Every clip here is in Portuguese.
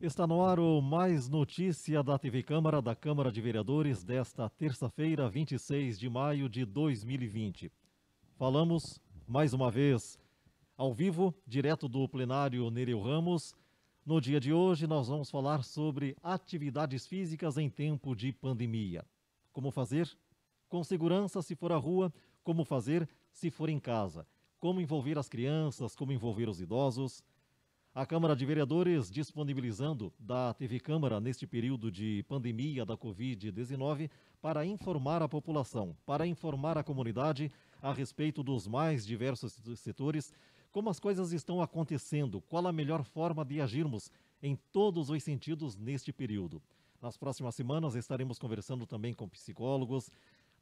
Está no ar o Mais Notícia da TV Câmara, da Câmara de Vereadores, desta terça-feira, 26 de maio de 2020. Falamos, mais uma vez, ao vivo, direto do plenário Nereu Ramos, no dia de hoje, nós vamos falar sobre atividades físicas em tempo de pandemia. Como fazer? Com segurança se for à rua, como fazer se for em casa? Como envolver as crianças, como envolver os idosos? A Câmara de Vereadores, disponibilizando da TV Câmara neste período de pandemia da Covid-19, para informar a população, para informar a comunidade a respeito dos mais diversos setores como as coisas estão acontecendo, qual a melhor forma de agirmos em todos os sentidos neste período. Nas próximas semanas estaremos conversando também com psicólogos.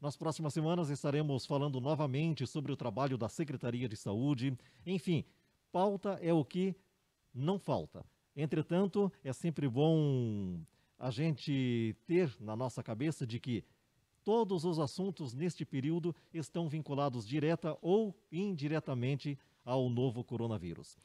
Nas próximas semanas estaremos falando novamente sobre o trabalho da Secretaria de Saúde. Enfim, pauta é o que não falta. Entretanto, é sempre bom a gente ter na nossa cabeça de que todos os assuntos neste período estão vinculados direta ou indiretamente ao novo coronavírus.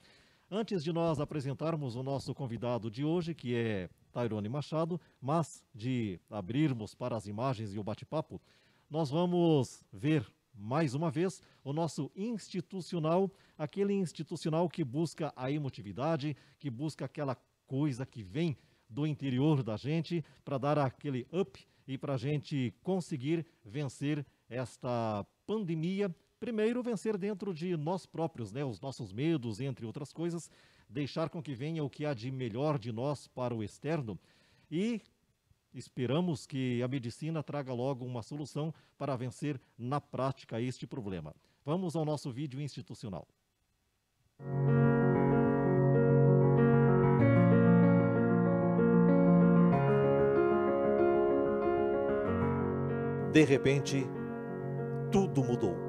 Antes de nós apresentarmos o nosso convidado de hoje, que é Tairone Machado, mas de abrirmos para as imagens e o bate-papo, nós vamos ver mais uma vez o nosso institucional, aquele institucional que busca a emotividade, que busca aquela coisa que vem do interior da gente para dar aquele up e para a gente conseguir vencer esta pandemia Primeiro, vencer dentro de nós próprios, né? Os nossos medos, entre outras coisas, deixar com que venha o que há de melhor de nós para o externo e esperamos que a medicina traga logo uma solução para vencer na prática este problema. Vamos ao nosso vídeo institucional. De repente, tudo mudou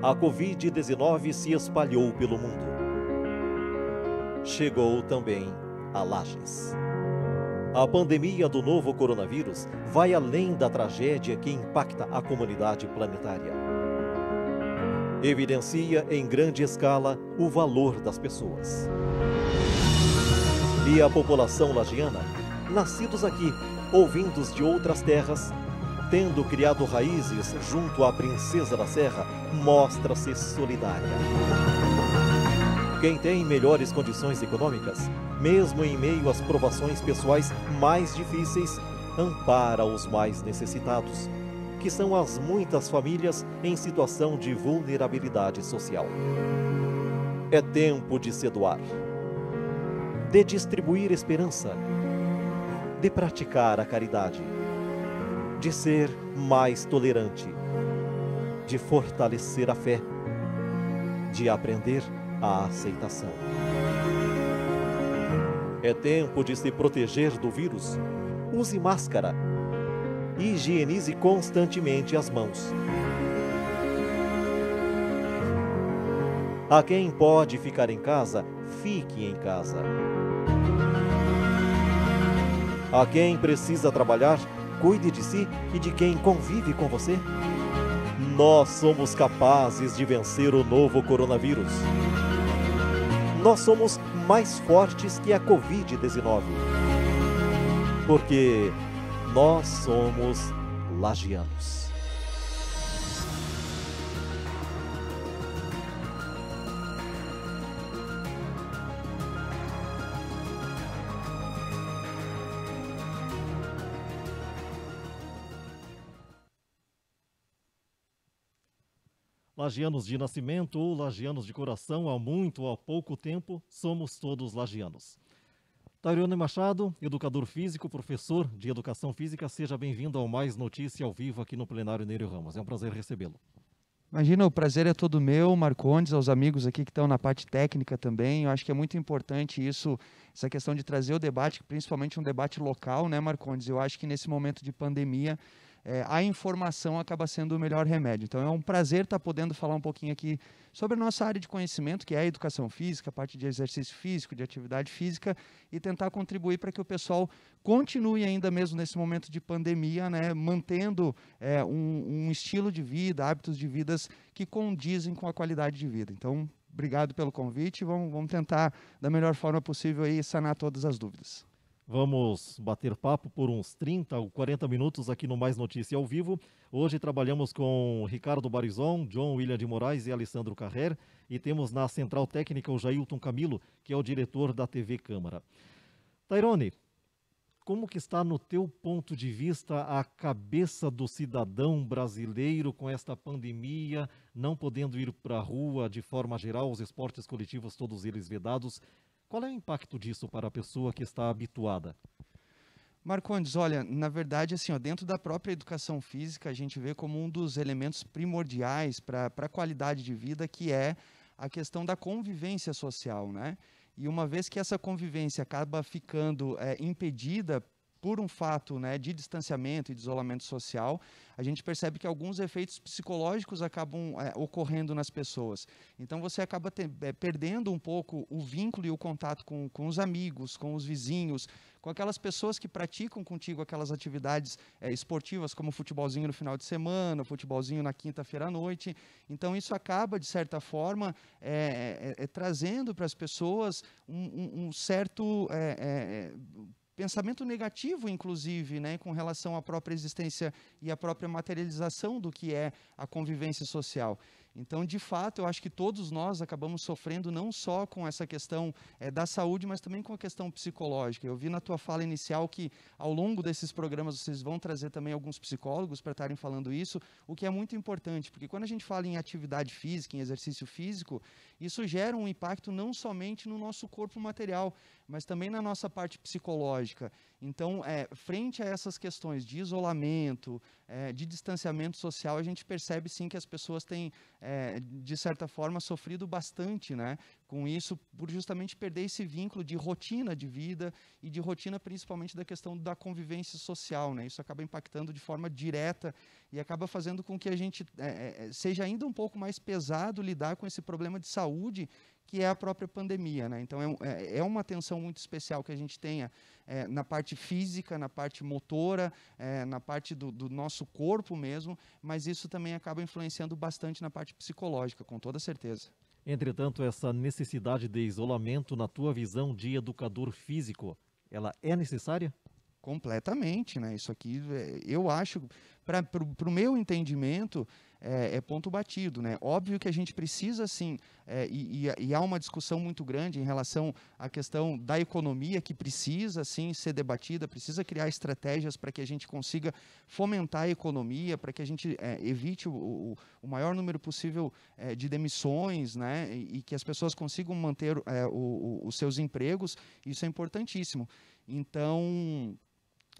a Covid-19 se espalhou pelo mundo. Chegou também a Lages. A pandemia do novo coronavírus vai além da tragédia que impacta a comunidade planetária. Evidencia em grande escala o valor das pessoas. E a população lagiana, nascidos aqui ou vindos de outras terras, tendo criado raízes junto à princesa da serra, mostra-se solidária. Quem tem melhores condições econômicas, mesmo em meio às provações pessoais mais difíceis, ampara os mais necessitados, que são as muitas famílias em situação de vulnerabilidade social. É tempo de se doar, de distribuir esperança, de praticar a caridade de ser mais tolerante, de fortalecer a fé, de aprender a aceitação. É tempo de se proteger do vírus. Use máscara. Higienize constantemente as mãos. A quem pode ficar em casa, fique em casa. A quem precisa trabalhar, cuide de si e de quem convive com você? Nós somos capazes de vencer o novo coronavírus. Nós somos mais fortes que a Covid-19. Porque nós somos lagianos. Lagianos de nascimento ou lagianos de coração, há muito ou há pouco tempo, somos todos lagianos. Tauriano Machado, educador físico, professor de educação física, seja bem-vindo ao Mais Notícia ao vivo aqui no plenário Neiro Ramos. É um prazer recebê-lo. Imagina, o prazer é todo meu, Marcondes, aos amigos aqui que estão na parte técnica também. Eu acho que é muito importante isso, essa questão de trazer o debate, principalmente um debate local, né, Marcondes? Eu acho que nesse momento de pandemia é, a informação acaba sendo o melhor remédio. Então é um prazer estar podendo falar um pouquinho aqui sobre a nossa área de conhecimento, que é a educação física, a parte de exercício físico, de atividade física, e tentar contribuir para que o pessoal continue ainda mesmo nesse momento de pandemia, né, mantendo é, um, um estilo de vida, hábitos de vidas que condizem com a qualidade de vida. Então, obrigado pelo convite. Vamos, vamos tentar, da melhor forma possível, aí, sanar todas as dúvidas. Vamos bater papo por uns 30 ou 40 minutos aqui no Mais Notícia ao vivo. Hoje trabalhamos com Ricardo Barizon, John William de Moraes e Alessandro Carrer. E temos na central técnica o Jailton Camilo, que é o diretor da TV Câmara. Tairone, como que está no teu ponto de vista a cabeça do cidadão brasileiro com esta pandemia, não podendo ir para a rua de forma geral, os esportes coletivos todos eles vedados? Qual é o impacto disso para a pessoa que está habituada? Marco Andes, olha, na verdade, assim, ó, dentro da própria educação física, a gente vê como um dos elementos primordiais para a qualidade de vida, que é a questão da convivência social, né? E uma vez que essa convivência acaba ficando é, impedida por um fato né, de distanciamento e de isolamento social, a gente percebe que alguns efeitos psicológicos acabam é, ocorrendo nas pessoas. Então você acaba te, é, perdendo um pouco o vínculo e o contato com, com os amigos, com os vizinhos, com aquelas pessoas que praticam contigo aquelas atividades é, esportivas, como futebolzinho no final de semana, futebolzinho na quinta-feira à noite. Então isso acaba, de certa forma, é, é, é, trazendo para as pessoas um, um, um certo pensamento negativo, inclusive, né, com relação à própria existência e à própria materialização do que é a convivência social. Então, de fato, eu acho que todos nós acabamos sofrendo não só com essa questão é, da saúde, mas também com a questão psicológica. Eu vi na tua fala inicial que ao longo desses programas vocês vão trazer também alguns psicólogos para estarem falando isso, o que é muito importante, porque quando a gente fala em atividade física, em exercício físico, isso gera um impacto não somente no nosso corpo material, mas também na nossa parte psicológica. Então, é, frente a essas questões de isolamento, é, de distanciamento social, a gente percebe sim que as pessoas têm, é, de certa forma, sofrido bastante né, com isso, por justamente perder esse vínculo de rotina de vida e de rotina principalmente da questão da convivência social. Né? Isso acaba impactando de forma direta e acaba fazendo com que a gente é, é, é, seja ainda um pouco mais pesado lidar com esse problema de saúde que é a própria pandemia. Né? Então, é, é, é uma atenção muito especial que a gente tenha é, na parte física, na parte motora, é, na parte do, do, nosso corpo mesmo, mas isso também acaba influenciando bastante na parte psicológica, com toda certeza. Entretanto, essa necessidade de isolamento, na tua visão de educador físico, ela é necessária? Completamente, né? Isso aqui, é, eu acho, para o meu entendimento, é, é, ponto batido. Né? Óbvio que a gente precisa, sim, é, e, e, e, há uma discussão muito grande em relação à questão da economia, que precisa, sim, ser debatida, precisa criar estratégias para que a gente consiga fomentar a economia, para que a gente é, evite o, o, o, maior número possível é, de demissões, né? E, e, que as pessoas consigam manter é, o, os seus empregos. Isso é importantíssimo. Então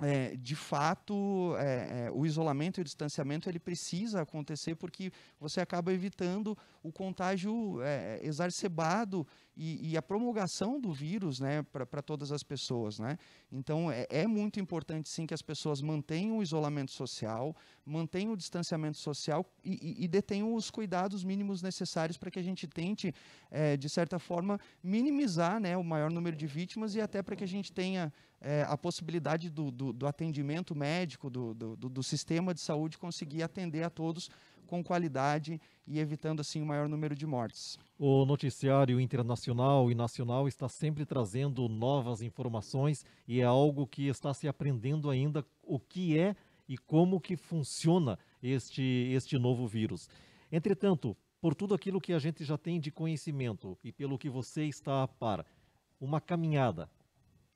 é, de fato, é, é, o isolamento e o distanciamento ele precisa acontecer porque você acaba evitando o contágio é, é, exacerbado e, e a promulgação do vírus né, para todas as pessoas. Né? Então, é, é, muito importante, sim, que as pessoas mantenham o isolamento social, mantenham o distanciamento social e, e, e detenham os cuidados mínimos necessários para que a gente tente, é, de certa forma, minimizar né, o maior número de vítimas e até para que a gente tenha é, a possibilidade do, do, do atendimento médico, do, do, do sistema de saúde conseguir atender a todos com qualidade e evitando assim o maior número de mortes. O noticiário internacional e nacional está sempre trazendo novas informações e é algo que está se aprendendo ainda o que é e como que funciona este este novo vírus. Entretanto, por tudo aquilo que a gente já tem de conhecimento e pelo que você está a par, uma caminhada.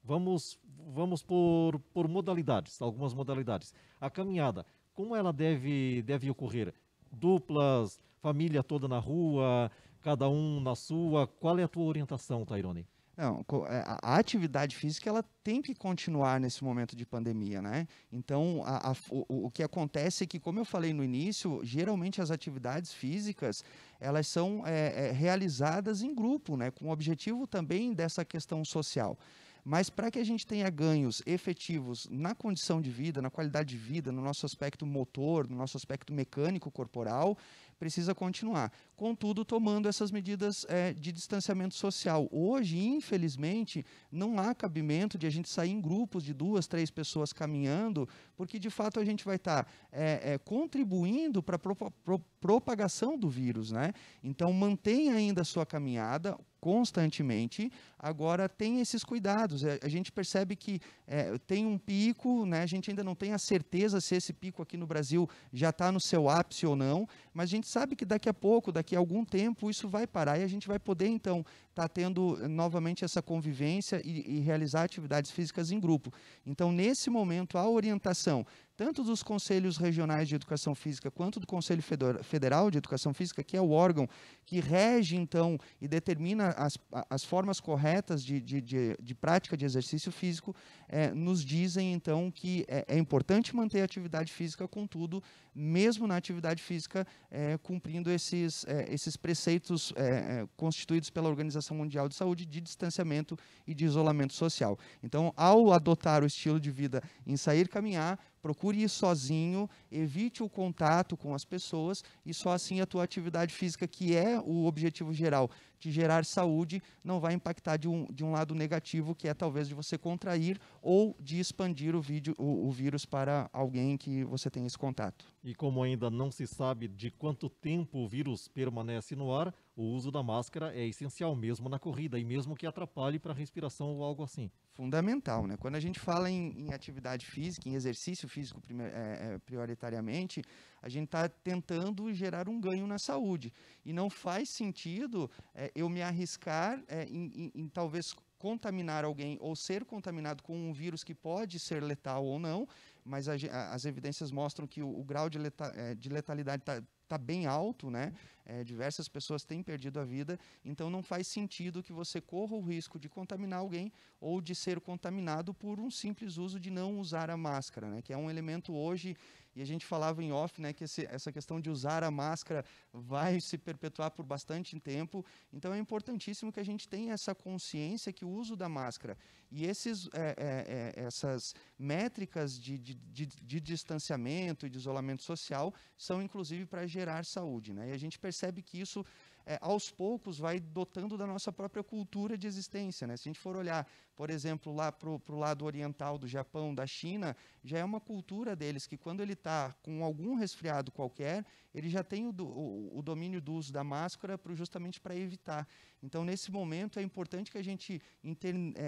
Vamos vamos por por modalidades, algumas modalidades. A caminhada como ela deve, deve ocorrer? duplas, família toda na rua, cada um na sua. Qual é a tua orientação, Tairone? Não, é, a atividade física ela tem que continuar nesse momento de pandemia, né? Então, a, a, o, o, que acontece é que, como eu falei no início, geralmente as atividades físicas elas são é, é, realizadas em grupo, né? Com o objetivo também dessa questão social. Mas para que a gente tenha ganhos efetivos na condição de vida, na qualidade de vida, no nosso aspecto motor, no nosso aspecto mecânico corporal, precisa continuar. Contudo, tomando essas medidas é, de distanciamento social. Hoje, infelizmente, não há cabimento de a gente sair em grupos de duas, três pessoas caminhando, porque de fato a gente vai estar tá, é, é, contribuindo para a pro, pro, propagação do vírus. Né? Então, mantenha ainda a sua caminhada, constantemente, agora tem esses cuidados. É, a gente percebe que é, tem um pico, né? a gente ainda não tem a certeza se esse pico aqui no Brasil já está no seu ápice ou não, mas a gente sabe que daqui a pouco, daqui a algum tempo, isso vai parar e a gente vai poder, então, estar tá tendo novamente essa convivência e, e realizar atividades físicas em grupo. Então, nesse momento, a orientação tanto dos conselhos regionais de educação física quanto do Conselho Federal de Educação Física, que é o órgão que rege, então, e determina as, as formas corretas de, de, de, de prática de exercício físico, é, nos dizem, então, que é, é importante manter a atividade física, contudo, mesmo na atividade física, é, cumprindo esses, é, esses preceitos é, é, constituídos pela Organização Mundial de Saúde de distanciamento e de isolamento social. Então, ao adotar o estilo de vida em sair caminhar, procure ir sozinho, evite o contato com as pessoas e só assim a tua atividade física, que é o objetivo geral de gerar saúde, não vai impactar de um, de um lado negativo, que é talvez de você contrair ou de expandir o, vídeo, o, o vírus para alguém que você tem esse contato. E como ainda não se sabe de quanto tempo o vírus permanece no ar, o uso da máscara é essencial mesmo na corrida e mesmo que atrapalhe para a respiração ou algo assim. Fundamental, né? Quando a gente fala em, em atividade física, em exercício físico é, é, prioritariamente, a gente está tentando gerar um ganho na saúde. E não faz sentido é, eu me arriscar é, em, em, em talvez contaminar alguém ou ser contaminado com um vírus que pode ser letal ou não, mas a, a, as evidências mostram que o, o grau de, leta, é, de letalidade está está bem alto, né? É, diversas pessoas têm perdido a vida, então não faz sentido que você corra o risco de contaminar alguém ou de ser contaminado por um simples uso de não usar a máscara, né? Que é um elemento hoje e a gente falava em off, né, que esse, essa questão de usar a máscara vai se perpetuar por bastante tempo. Então é importantíssimo que a gente tenha essa consciência que o uso da máscara e esses, é, é, é essas métricas de, de, de, de distanciamento e de isolamento social são inclusive para gerar saúde, né? E a gente percebe que isso é, aos poucos vai dotando da nossa própria cultura de existência. Né? Se a gente for olhar, por exemplo, lá para o lado oriental do Japão, da China, já é uma cultura deles que quando ele está com algum resfriado qualquer, ele já tem o, do, o, o domínio do uso da máscara pro, justamente para evitar. Então, nesse momento, é importante que a gente inter, é, é,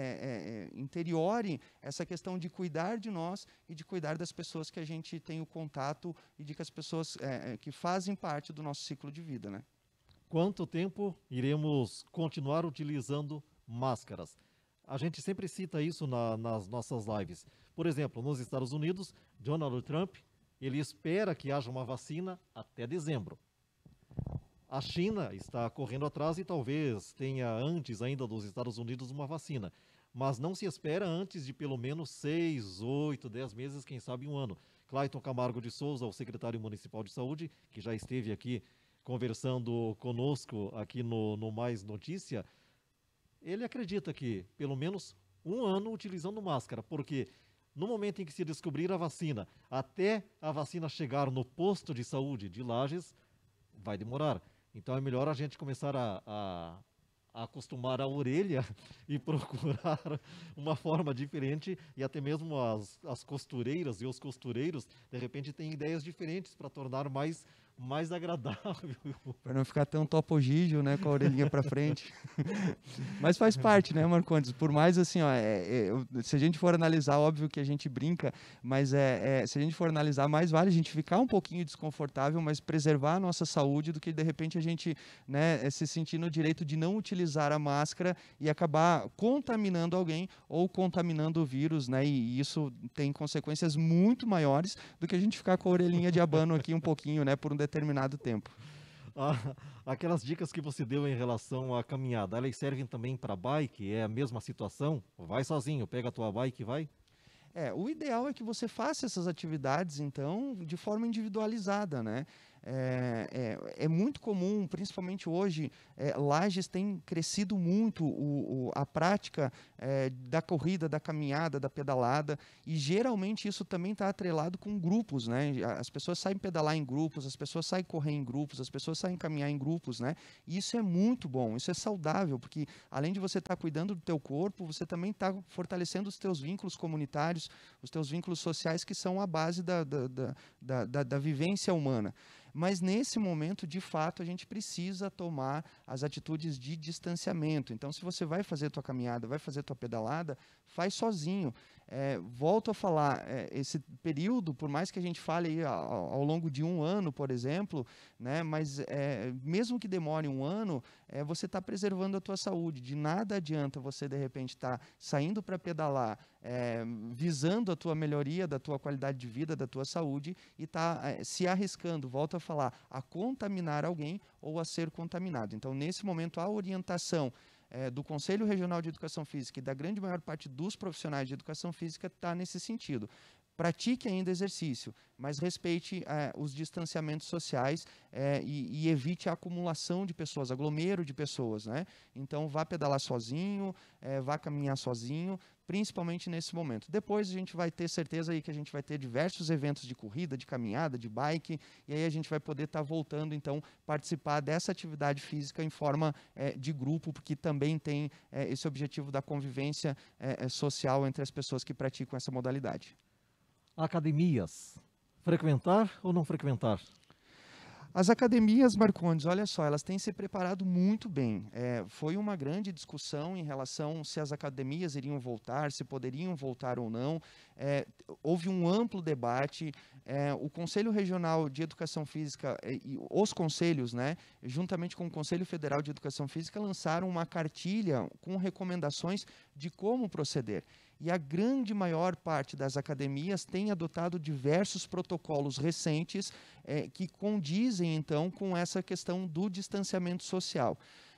é, interiore essa questão de cuidar de nós e de cuidar das pessoas que a gente tem o contato e de que as pessoas é, é, que fazem parte do nosso ciclo de vida, né? Quanto tempo iremos continuar utilizando máscaras? A gente sempre cita isso na, nas nossas lives. Por exemplo, nos Estados Unidos, Donald Trump ele espera que haja uma vacina até dezembro. A China está correndo atrás e talvez tenha antes ainda dos Estados Unidos uma vacina. Mas não se espera antes de pelo menos seis, oito, dez meses, quem sabe um ano. Clayton Camargo de Souza, o secretário municipal de saúde, que já esteve aqui conversando conosco aqui no, no Mais Notícia, ele acredita que pelo menos um ano utilizando máscara, porque no momento em que se descobrir a vacina, até a vacina chegar no posto de saúde de Lages, vai demorar. Então é melhor a gente começar a, a, acostumar a orelha e procurar uma forma diferente. E até mesmo as, as costureiras e os costureiros, de repente, têm ideias diferentes para tornar mais mais agradável. Para não ficar tão topogígio, né, com a orelhinha para frente. Mas faz parte, né, Marcondes? Por mais assim, ó, é, é, se a gente for analisar, óbvio que a gente brinca, mas é, é, se a gente for analisar, mais vale a gente ficar um pouquinho desconfortável, mas preservar a nossa saúde do que de repente a gente, né, é, se sentir no direito de não utilizar a máscara e acabar contaminando alguém ou contaminando o vírus, né? E isso tem consequências muito maiores do que a gente ficar com a orelhinha de abano aqui um pouquinho, né, por um determinado tempo. Ah, aquelas dicas que você deu em relação à caminhada, elas servem também para bike? É a mesma situação? Vai sozinho, pega a tua bike e vai? É, o ideal é que você faça essas atividades, então, de forma individualizada, né? É, é, é muito comum, principalmente hoje, é, lajes tem crescido muito o, o a prática é, da corrida, da caminhada, da pedalada, e geralmente isso também está atrelado com grupos, né? As pessoas saem pedalar em grupos, as pessoas saem correr em grupos, as pessoas saem caminhar em grupos, né? E isso é muito bom, isso é saudável, porque além de você estar tá cuidando do teu corpo, você também está fortalecendo os teus vínculos comunitários, os teus vínculos sociais que são a base da, da, da, da, da vivência humana. Mas nesse momento, de fato, a gente precisa tomar as atitudes de distanciamento. Então, se você vai fazer tua caminhada, vai fazer tua pedalada, faz sozinho. É, volto a falar, é, esse período, por mais que a gente fale aí ao, ao longo de um ano, por exemplo, né, mas é, mesmo que demore um ano, é, você está preservando a tua saúde. De nada adianta você, de repente, estar tá saindo para pedalar, é, visando a tua melhoria da tua qualidade de vida, da tua saúde, e estar tá, é, se arriscando, volto a falar, a contaminar alguém ou a ser contaminado. Então, nesse momento, a orientação é, do Conselho Regional de Educação Física e da grande maior parte dos profissionais de educação física está nesse sentido. Pratique ainda exercício, mas respeite é, os distanciamentos sociais é, e, e, evite a acumulação de pessoas, aglomero de pessoas. Né? Então, vá pedalar sozinho, é, vá caminhar sozinho, principalmente nesse momento. Depois a gente vai ter certeza aí que a gente vai ter diversos eventos de corrida, de caminhada, de bike, e aí a gente vai poder estar tá voltando, então, participar dessa atividade física em forma é, de grupo, porque também tem é, esse objetivo da convivência é, social entre as pessoas que praticam essa modalidade. Academias, frequentar ou não frequentar? As academias Marcondes, olha só, elas têm se preparado muito bem. É, foi uma grande discussão em relação se as academias iriam voltar, se poderiam voltar ou não. É, houve um amplo debate. É, o Conselho Regional de Educação Física é, e os conselhos, né, juntamente com o Conselho Federal de Educação Física, lançaram uma cartilha com recomendações de como proceder. E a grande maior parte das academias tem adotado diversos protocolos recentes eh, que condizem, então, com essa questão do distanciamento social.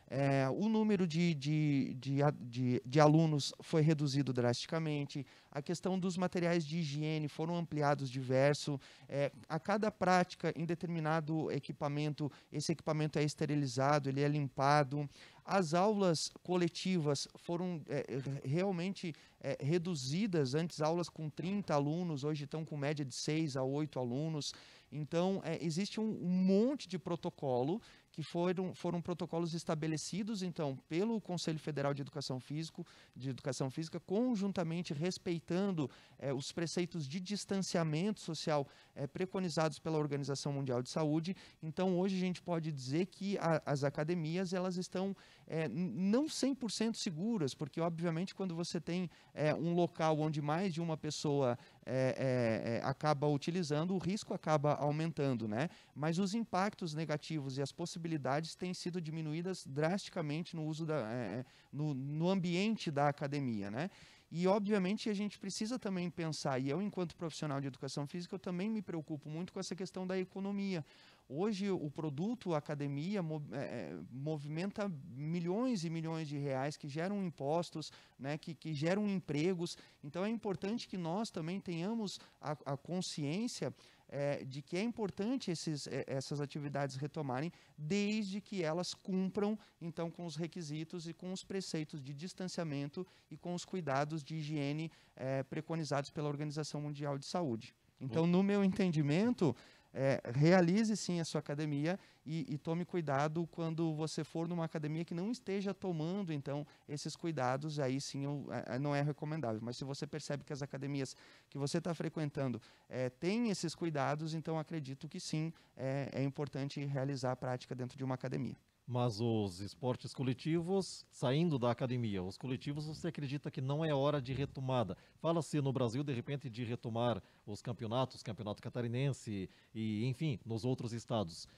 É, o número de, de, de, de, de alunos foi reduzido drasticamente, a questão dos materiais de higiene foram ampliados diverso. É, a cada prática em determinado equipamento, esse equipamento é esterilizado, ele é limpado. As aulas coletivas foram é, é realmente é, reduzidas, antes aulas com 30 alunos, hoje estão com média de 6 a 8 alunos. Então, é, existe um, um monte de protocolo que foram, foram protocolos estabelecidos, então, pelo Conselho Federal de Educação, Físico, de Educação Física, conjuntamente respeitando eh, os preceitos de distanciamento social eh, preconizados pela Organização Mundial de Saúde. Então, hoje a gente pode dizer que a, as academias elas estão é, não 100% seguras, porque, obviamente, quando você tem é, um local onde mais de uma pessoa é, é, é, acaba utilizando, o risco acaba aumentando, né? Mas os impactos negativos e as possibilidades têm sido diminuídas drasticamente no uso da, é, no, no ambiente da academia, né? E, obviamente, a gente precisa também pensar, e eu, enquanto profissional de educação física, eu também me preocupo muito com essa questão da economia, Hoje, o produto academia é, é, movimenta milhões e milhões de reais que geram impostos, né, que, que geram empregos. Então, é importante que nós também tenhamos a, a consciência é, de que é importante esses, é, essas atividades retomarem, desde que elas cumpram, então, com os requisitos e com os preceitos de distanciamento e com os cuidados de higiene é, preconizados pela Organização Mundial de Saúde. Então, no meu entendimento, é, realize sim a sua academia e, e, tome cuidado quando você for numa academia que não esteja tomando então esses cuidados aí sim eu, é, é não é recomendável mas se você percebe que as academias que você está frequentando é, têm esses cuidados então acredito que sim é, é importante realizar a prática dentro de uma academia mas os esportes coletivos, saindo da academia, os coletivos, você acredita que não é hora de retomada? Fala-se no Brasil, de repente, de retomar os campeonatos, campeonato catarinense e, enfim, nos outros estados.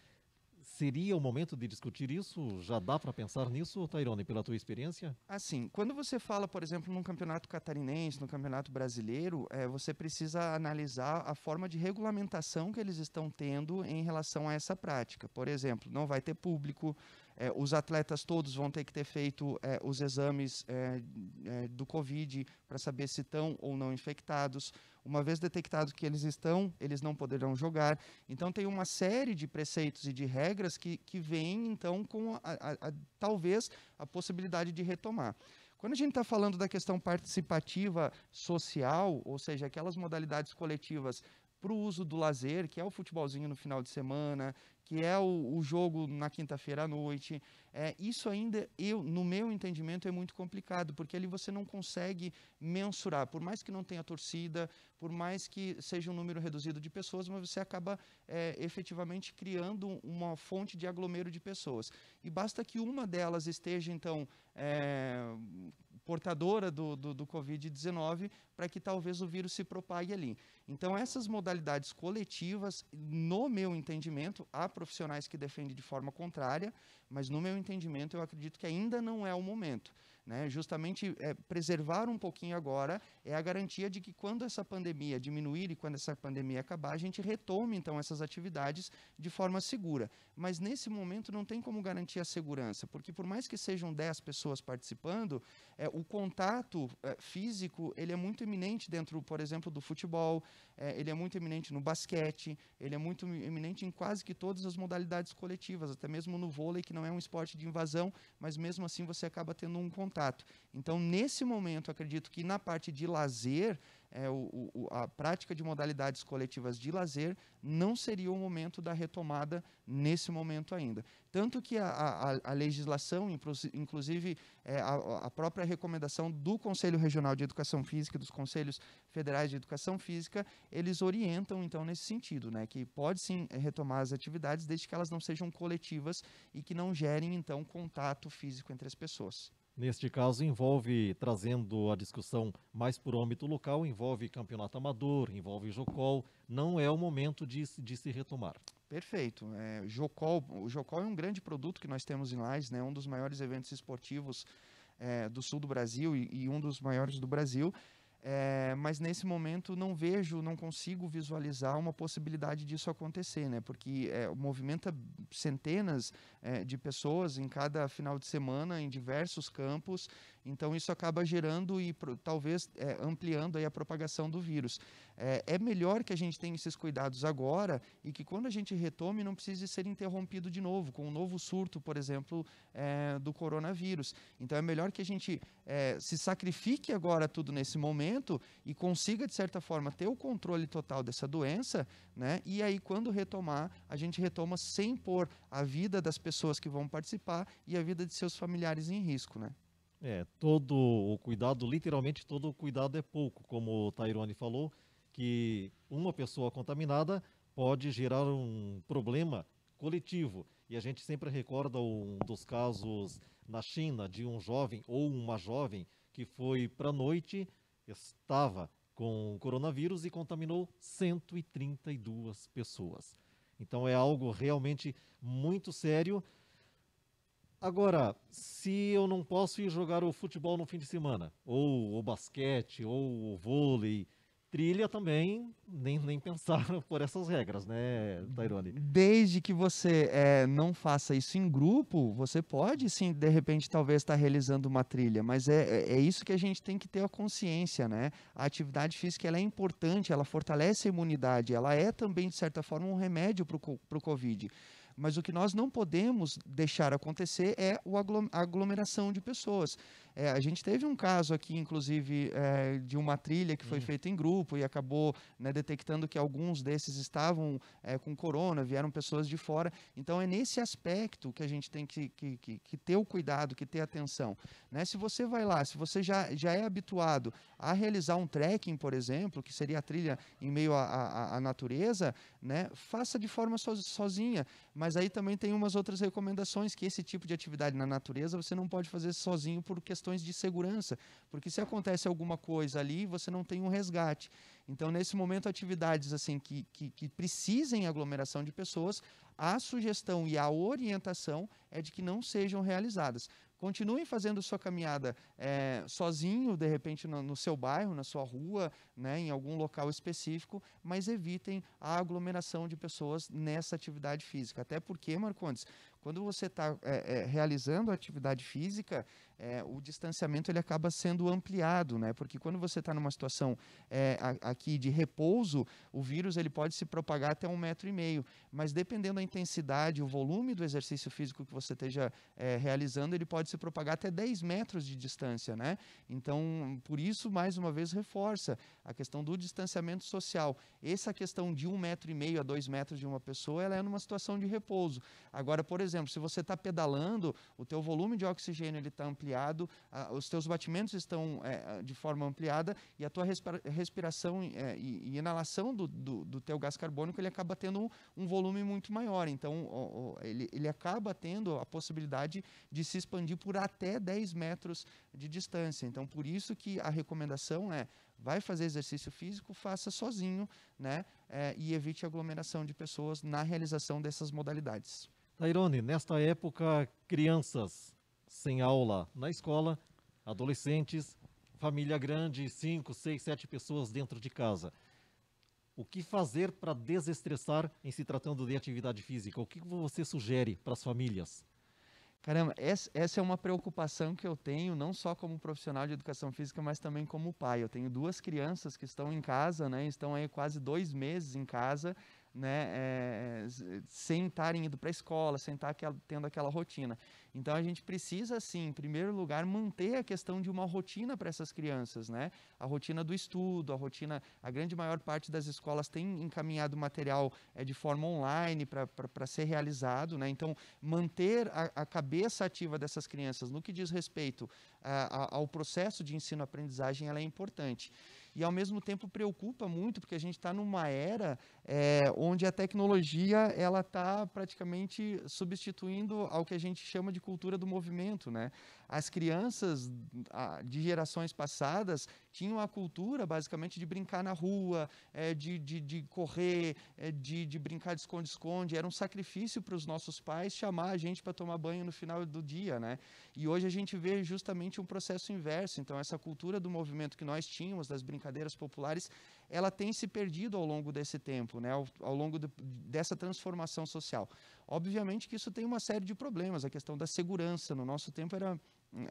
Seria o momento de discutir isso? Já dá para pensar nisso, Tairone, pela tua experiência? Assim, quando você fala, por exemplo, num campeonato catarinense, no campeonato brasileiro, é, você precisa analisar a forma de regulamentação que eles estão tendo em relação a essa prática. Por exemplo, não vai ter público, é, os atletas todos vão ter que ter feito é, os exames é, é, do Covid para saber se estão ou não infectados. Uma vez detectado que eles estão, eles não poderão jogar. Então, tem uma série de preceitos e de regras que, que vêm então, com a, a, a, talvez a possibilidade de retomar. Quando a gente está falando da questão participativa social, ou seja, aquelas modalidades coletivas para o uso do lazer, que é o futebolzinho no final de semana, que é o, o jogo na quinta-feira à noite. É, isso ainda, eu, no meu entendimento, é muito complicado, porque ali você não consegue mensurar. Por mais que não tenha torcida, por mais que seja um número reduzido de pessoas, mas você acaba é, efetivamente criando uma fonte de aglomero de pessoas. E basta que uma delas esteja, então, é, portadora do, do, do Covid-19 para que talvez o vírus se propague ali. Então, essas modalidades coletivas, no meu entendimento, há profissionais que defendem de forma contrária, mas no meu entendimento, eu acredito que ainda não é o momento. Né? Justamente é, preservar um pouquinho agora é a garantia de que quando essa pandemia diminuir e quando essa pandemia acabar, a gente retome então essas atividades de forma segura. Mas nesse momento não tem como garantir a segurança, porque por mais que sejam 10 pessoas participando, é, o contato é, físico ele é muito eminente dentro, por exemplo, do futebol, é, ele é muito eminente no basquete, ele é muito eminente em quase que todas as modalidades coletivas, até mesmo no vôlei, que não é um esporte de invasão, mas mesmo assim você acaba tendo um contato contato. Então, nesse momento, acredito que na parte de lazer, é, o, o, a prática de modalidades coletivas de lazer não seria o momento da retomada nesse momento ainda. Tanto que a, a, a legislação, inclusive é, a, a, própria recomendação do Conselho Regional de Educação Física e dos Conselhos Federais de Educação Física, eles orientam, então, nesse sentido, né, que pode sim é, retomar as atividades desde que elas não sejam coletivas e que não gerem, então, contato físico entre as pessoas. Neste caso, envolve, trazendo a discussão mais por âmbito local, envolve campeonato amador, envolve Jocol. Não é o momento de, de se retomar. Perfeito. É, Jocol, o Jocol é um grande produto que nós temos em Lais, né? um dos maiores eventos esportivos é, do sul do Brasil e, e um dos maiores do Brasil. É, mas nesse momento não vejo, não consigo visualizar uma possibilidade disso acontecer, né? Porque é, movimenta centenas é, de pessoas em cada final de semana em diversos campos então isso acaba gerando e talvez é, ampliando a propagação do vírus. É, é, melhor que a gente tenha esses cuidados agora e que quando a gente retome não precise ser interrompido de novo, com um novo surto, por exemplo, é, do coronavírus. Então é melhor que a gente é, se sacrifique agora tudo nesse momento e consiga, de certa forma, ter o controle total dessa doença, né? E aí, quando retomar, a gente retoma sem pôr a vida das pessoas que vão participar e a vida de seus familiares em risco, né? É, todo o cuidado, literalmente todo o cuidado é pouco, como o Tairone falou, que uma pessoa contaminada pode gerar um problema coletivo. E a gente sempre recorda um dos casos na China de um jovem ou uma jovem que foi para a noite, estava com coronavírus e contaminou 132 pessoas. Então é algo realmente muito sério Agora, se eu não posso ir jogar o futebol no fim de semana, ou o basquete, ou o vôlei, trilha também, nem, nem pensar por essas regras, né, Tairone? Desde que você é, não faça isso em grupo, você pode sim, de repente, talvez estar tá realizando uma trilha, mas é, é, é isso que a gente tem que ter a consciência, né? A atividade física ela é importante, ela fortalece a imunidade, ela é também, de certa forma, um remédio para o Covid. Mas o que nós não podemos deixar acontecer é a aglomeração de pessoas. É, a gente teve um caso aqui, inclusive, é, de uma trilha que foi hum. feita em grupo e acabou né, detectando que alguns desses estavam é, com corona, vieram pessoas de fora. Então, é nesse aspecto que a gente tem que, que, que, que ter o cuidado, que ter atenção. Né? Se você vai lá, se você já, já é habituado a realizar um trekking, por exemplo, que seria a trilha em meio à natureza, né? faça de forma so, sozinha. Mas aí também tem umas outras recomendações que esse tipo de atividade na natureza você não pode fazer sozinho por questões questões de segurança, porque se acontece alguma coisa ali, você não tem um resgate. Então, nesse momento, atividades assim que, que, que precisem aglomeração de pessoas, a sugestão e a orientação é de que não sejam realizadas. Continuem fazendo sua caminhada é, sozinho, de repente no, no, seu bairro, na sua rua, né, em algum local específico, mas evitem a aglomeração de pessoas nessa atividade física. Até porque, Marcondes, quando você está é, é, realizando atividade física, é, o distanciamento ele acaba sendo ampliado, né? Porque quando você está numa situação é, a, aqui de repouso, o vírus ele pode se propagar até um metro e meio. Mas dependendo da intensidade, o volume do exercício físico que você esteja é, realizando, ele pode se propagar até 10 metros de distância, né? Então, por isso, mais uma vez, reforça a questão do distanciamento social. Essa questão de um metro e meio a dois metros de uma pessoa, ela é numa situação de repouso. Agora, por exemplo, exemplo, se você está pedalando, o teu volume de oxigênio está ampliado, a, os teus batimentos estão é, de forma ampliada e a tua respira respiração é, e, e, inalação do, do, do, teu gás carbônico ele acaba tendo um, um volume muito maior. Então, o, o, ele, ele acaba tendo a possibilidade de se expandir por até 10 metros de distância. Então, por isso que a recomendação é vai fazer exercício físico, faça sozinho, né? É, e evite aglomeração de pessoas na realização dessas modalidades. Tairone, nesta época, crianças sem aula na escola, adolescentes, família grande, 5, 6, 7 pessoas dentro de casa. O que fazer para desestressar em se tratando de atividade física? O que você sugere para as famílias? Caramba, essa é uma preocupação que eu tenho, não só como profissional de educação física, mas também como pai. Eu tenho duas crianças que estão em casa, né? Estão aí quase dois meses em casa né, é, sem estarem indo para a escola, sem estar aquela, tendo aquela rotina. Então a gente precisa, sim, em primeiro lugar, manter a questão de uma rotina para essas crianças, né? A rotina do estudo, a rotina, a grande maior parte das escolas tem encaminhado material é, de forma online para ser realizado, né? Então manter a, a, cabeça ativa dessas crianças no que diz respeito a, a, ao processo de ensino-aprendizagem, ela é importante e ao mesmo tempo preocupa muito porque a gente está numa era é, onde a tecnologia ela está praticamente substituindo ao que a gente chama de cultura do movimento, né? As crianças a, de gerações passadas tinham a cultura basicamente de brincar na rua, é, de, de, de, correr, é, de, de brincar de esconde-esconde. Era um sacrifício para os nossos pais chamar a gente para tomar banho no final do dia, né? E hoje a gente vê justamente um processo inverso. Então essa cultura do movimento que nós tínhamos das brincadeiras populares ela tem se perdido ao longo desse tempo, né? ao, ao longo dessa transformação social. Obviamente que isso tem uma série de problemas, a questão da segurança. No nosso tempo era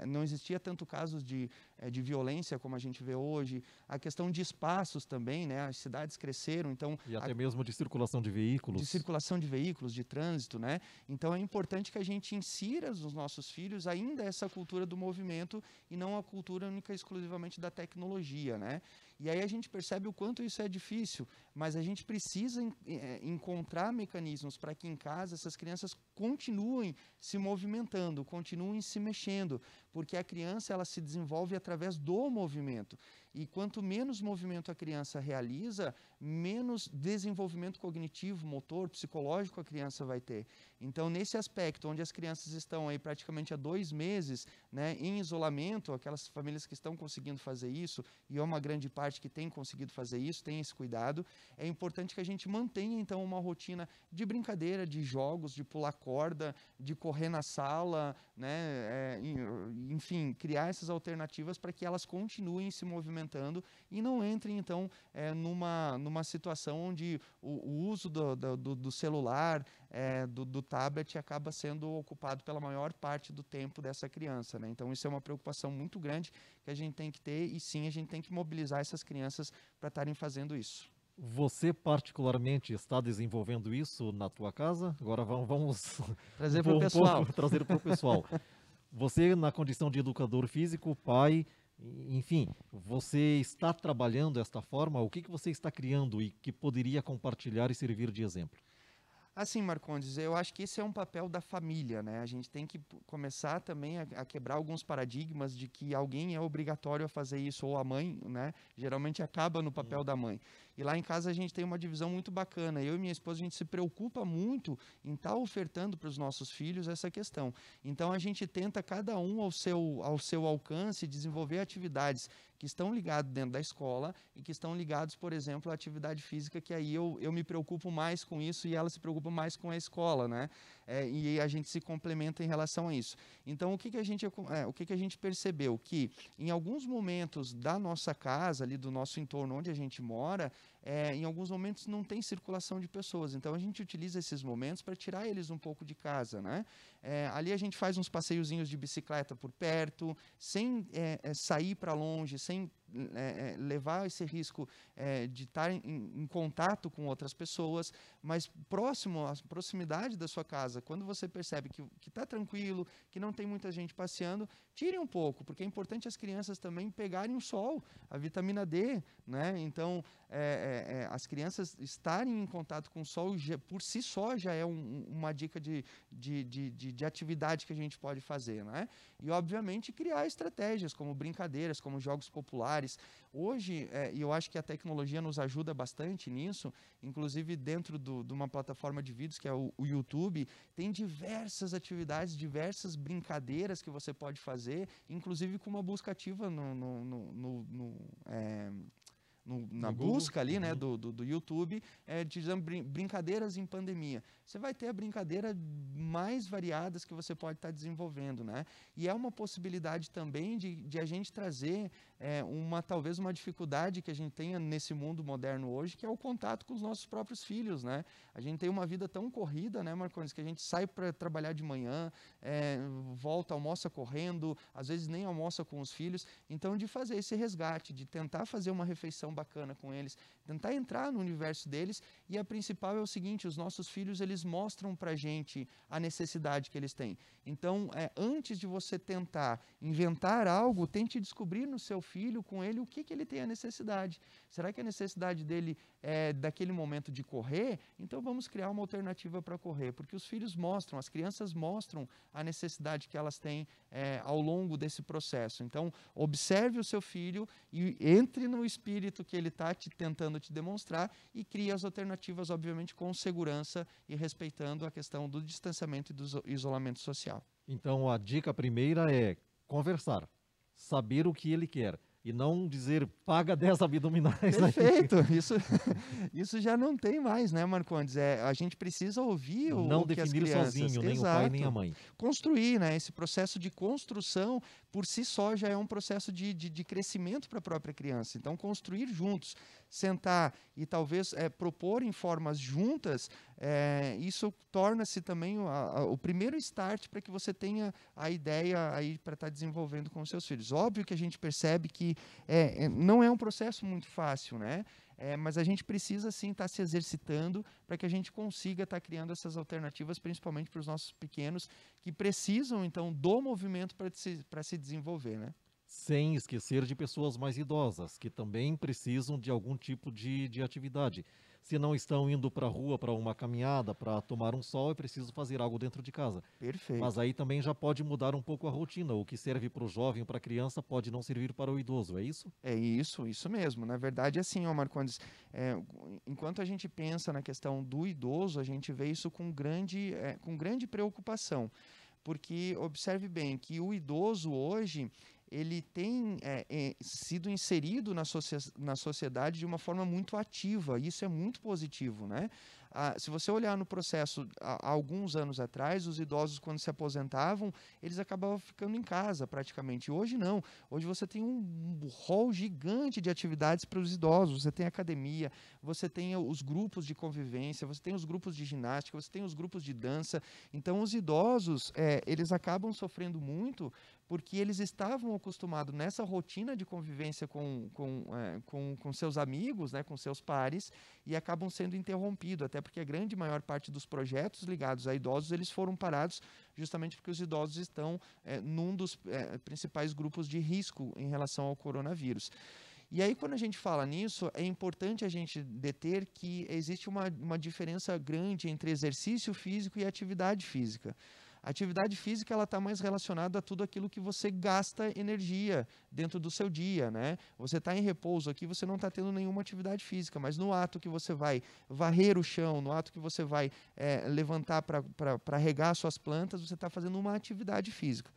não existia tanto casos de, é, de violência como a gente vê hoje, a questão de espaços também, né? As cidades cresceram, então e até a, mesmo de circulação de veículos, de circulação de veículos, de trânsito, né? Então é importante que a gente insira nos nossos filhos ainda essa cultura do movimento e não a cultura única exclusivamente da tecnologia, né? E aí a gente percebe o quanto isso é difícil, mas a gente precisa en eh, eh, encontrar mecanismos para que em casa essas crianças continuem se movimentando, continuem se mexendo, porque a criança ela se desenvolve através do movimento. E quanto menos movimento a criança realiza, menos desenvolvimento cognitivo, motor, psicológico a criança vai ter. Então, nesse aspecto, onde as crianças estão aí praticamente há dois meses né, em isolamento, aquelas famílias que estão conseguindo fazer isso, e é uma grande parte que tem conseguido fazer isso, tem esse cuidado, é importante que a gente mantenha então uma rotina de brincadeira, de jogos, de pular corda, de correr na sala, né, é, enfim, criar essas alternativas para que elas continuem se movimentando e não entre então é, numa, numa situação onde o, o uso do, do, do celular, é, do, do, tablet acaba sendo ocupado pela maior parte do tempo dessa criança. Né? Então isso é uma preocupação muito grande que a gente tem que ter e sim a gente tem que mobilizar essas crianças para estarem fazendo isso. Você particularmente está desenvolvendo isso na tua casa? Agora vamos, vamos trazer para o pessoal. trazer para o pessoal. Você na condição de educador físico, pai, enfim, você está trabalhando desta forma? O que, que você está criando e que poderia compartilhar e servir de exemplo? Assim, Marcondes, eu acho que esse é um papel da família, né? A gente tem que começar também a, a, quebrar alguns paradigmas de que alguém é obrigatório a fazer isso, ou a mãe, né? Geralmente acaba no papel uhum. da mãe. E lá em casa a gente tem uma divisão muito bacana. Eu e minha esposa a gente se preocupa muito em estar tá ofertando para os nossos filhos essa questão. Então a gente tenta cada um ao seu ao seu alcance desenvolver atividades que estão ligadas dentro da escola e que estão ligados, por exemplo, à atividade física, que aí eu, eu me preocupo mais com isso e ela se preocupa mais com a escola, né? é, e a gente se complementa em relação a isso. Então, o que, que, a, gente, é, o que, que a gente percebeu? Que em alguns momentos da nossa casa, ali do nosso entorno onde a gente mora, é, em alguns momentos não tem circulação de pessoas. Então, a gente utiliza esses momentos para tirar eles um pouco de casa. Né? É, ali a gente faz uns passeiozinhos de bicicleta por perto, sem é, é, sair para longe, sem é, é, levar esse risco é, de estar em, em, contato com outras pessoas, mas próximo, à proximidade da sua casa, quando você percebe que está tranquilo, que não tem muita gente passeando, tirem um pouco, porque é importante as crianças também pegarem o sol, a vitamina D, né? Então, é, é, é as crianças estarem em contato com o sol já, por si só já é um, uma dica de, de, de, de, de atividade que a gente pode fazer, né? E, obviamente, criar estratégias como brincadeiras, como jogos populares, Hoje, é, e eu acho que a tecnologia nos ajuda bastante nisso, inclusive dentro do, de uma plataforma de vídeos que é o, o YouTube, tem diversas atividades, diversas brincadeiras que você pode fazer, inclusive com uma busca ativa no, no, no, no, no é, no, na busca ali, né, uhum. né, do, do, do YouTube, é, dizendo brin brincadeiras em pandemia. Você vai ter a brincadeira mais variadas que você pode estar tá desenvolvendo, né? E é uma possibilidade também de, de a gente trazer é, uma, talvez uma dificuldade que a gente tenha nesse mundo moderno hoje, que é o contato com os nossos próprios filhos, né? A gente tem uma vida tão corrida, né, Marcones, que a gente sai para trabalhar de manhã, é, volta, almoça correndo, às vezes nem almoça com os filhos. Então, de fazer esse resgate, de tentar fazer uma refeição bacana com eles, tentar entrar no universo deles. E a principal é o seguinte: os nossos filhos eles mostram para gente a necessidade que eles têm. Então, é, antes de você tentar inventar algo, tente descobrir no seu filho, com ele, o que, que ele tem a necessidade. Será que a necessidade dele é daquele momento de correr? Então, vamos criar uma alternativa para correr, porque os filhos mostram, as crianças mostram a necessidade que elas têm é, ao longo desse processo. Então, observe o seu filho e entre no espírito que ele está te tentando te demonstrar e cria as alternativas, obviamente, com segurança e respeitando a questão do distanciamento e do isolamento social. Então, a dica primeira é conversar, saber o que ele quer e não dizer paga 10 abdominais. Né? Perfeito, né? isso, isso já não tem mais, né, Marcondes? É, a gente precisa ouvir não o Não definir crianças, sozinho, nem exato, o pai nem a mãe. Construir, né? Esse processo de construção, por si só, já é um processo de, de, de crescimento para a própria criança. Então, construir juntos sentar e talvez é, propor em formas juntas, é, isso torna-se também o, a, o, primeiro start para que você tenha a ideia aí para estar tá desenvolvendo com seus filhos. Óbvio que a gente percebe que é, não é um processo muito fácil, né? É, mas a gente precisa sim estar tá se exercitando para que a gente consiga estar tá criando essas alternativas, principalmente para os nossos pequenos que precisam então do movimento para se, se desenvolver, né? sem esquecer de pessoas mais idosas, que também precisam de algum tipo de, de atividade. Se não estão indo para a rua para uma caminhada, para tomar um sol, é preciso fazer algo dentro de casa. Perfeito. Mas aí também já pode mudar um pouco a rotina. O que serve para o jovem, para a criança, pode não servir para o idoso, é isso? É isso, isso mesmo. Na verdade, é assim, Marco Andes, é, enquanto a gente pensa na questão do idoso, a gente vê isso com grande, é, com grande preocupação porque observe bem que o idoso hoje ele tem é, é, sido inserido na, na, sociedade de uma forma muito ativa. E isso é muito positivo, né? Ah, se você olhar no processo, há, há, alguns anos atrás, os idosos, quando se aposentavam, eles acabavam ficando em casa praticamente. Hoje não. Hoje você tem um rol gigante de atividades para os idosos. Você tem academia, você tem os grupos de convivência, você tem os grupos de ginástica, você tem os grupos de dança. Então, os idosos, é, eles acabam sofrendo muito porque eles estavam acostumados nessa rotina de convivência com, com, é, com, com, seus amigos, né, com seus pares, e acabam sendo interrompidos, até porque a grande maior parte dos projetos ligados a idosos, eles foram parados justamente porque os idosos estão é, num dos é, principais grupos de risco em relação ao coronavírus. E aí, quando a gente fala nisso, é importante a gente deter que existe uma, uma diferença grande entre exercício físico e atividade física atividade física ela está mais relacionada a tudo aquilo que você gasta energia dentro do seu dia, né? Você está em repouso aqui, você não está tendo nenhuma atividade física, mas no ato que você vai varrer o chão, no ato que você vai é, levantar para regar suas plantas, você está fazendo uma atividade física.